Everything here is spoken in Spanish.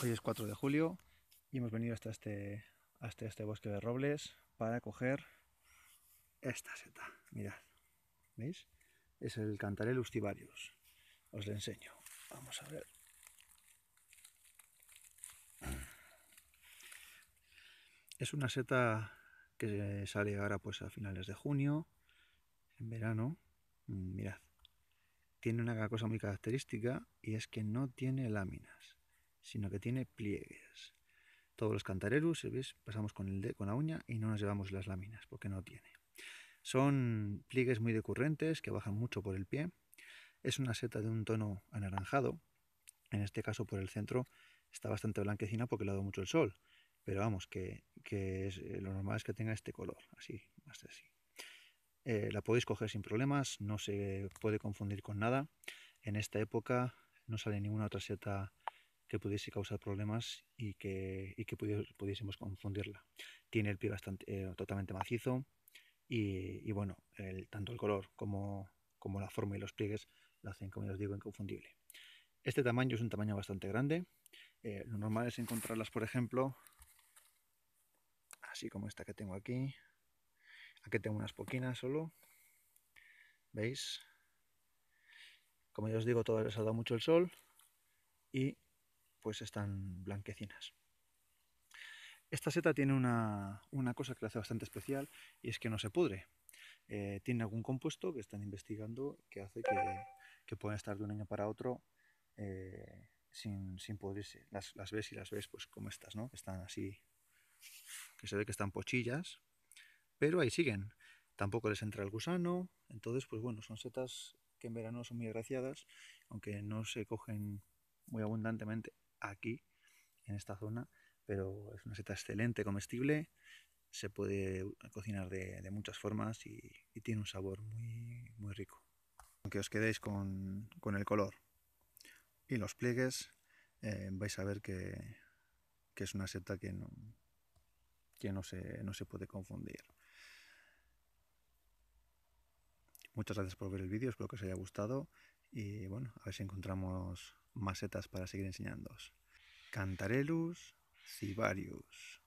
Hoy es 4 de julio y hemos venido hasta este, hasta este bosque de robles para coger esta seta. Mirad, ¿veis? Es el Cantarel ustivarius. Os le enseño. Vamos a ver. Es una seta que sale ahora pues a finales de junio, en verano. Mm, mirad, tiene una cosa muy característica y es que no tiene láminas sino que tiene pliegues. Todos los si ¿veis? Pasamos con, el de, con la uña y no nos llevamos las láminas porque no tiene. Son pliegues muy decurrentes que bajan mucho por el pie. Es una seta de un tono anaranjado. En este caso por el centro está bastante blanquecina porque le ha dado mucho el sol. Pero vamos, que, eh, lo normal es que tenga este color, así, más así. Eh, la podéis coger sin problemas, no se puede confundir con nada. En esta época no sale ninguna otra seta que pudiese causar problemas y que, pudiésemos confundirla. Tiene el pie bastante, eh, totalmente macizo y, bueno, tanto el color como, la forma y los pliegues lo hacen, como ya os digo, inconfundible. Este tamaño es un tamaño bastante grande. Eh, lo normal es encontrarlas, por ejemplo, así como esta que tengo aquí. Aquí tengo unas poquinas solo. ¿Veis? Como ya os digo, todavía les ha dado mucho el sol y pues están blanquecinas. Esta seta tiene una, cosa que la hace bastante especial y es que no se pudre. Eh, tiene algún compuesto que están investigando que hace que, que puedan estar de un año para otro eh, sin, sin pudrirse. Las, ves y las ves pues como estas, ¿no? Están así, que se ve que están pochillas, pero ahí siguen. Tampoco les entra el gusano, entonces pues bueno, son setas que en verano son muy agraciadas, aunque no se cogen muy abundantemente aquí, en esta zona, pero es una seta excelente, comestible, se puede cocinar de, muchas formas y, tiene un sabor muy, muy rico. Aunque os quedéis con, el color y los pliegues, eh, vais a ver que, que, es una seta que no, que no, se, no se puede confundir. Muchas gracias por ver el vídeo, espero que os haya gustado y bueno, a ver si encontramos macetas para seguir enseñándoos. Cantarellus cibarius.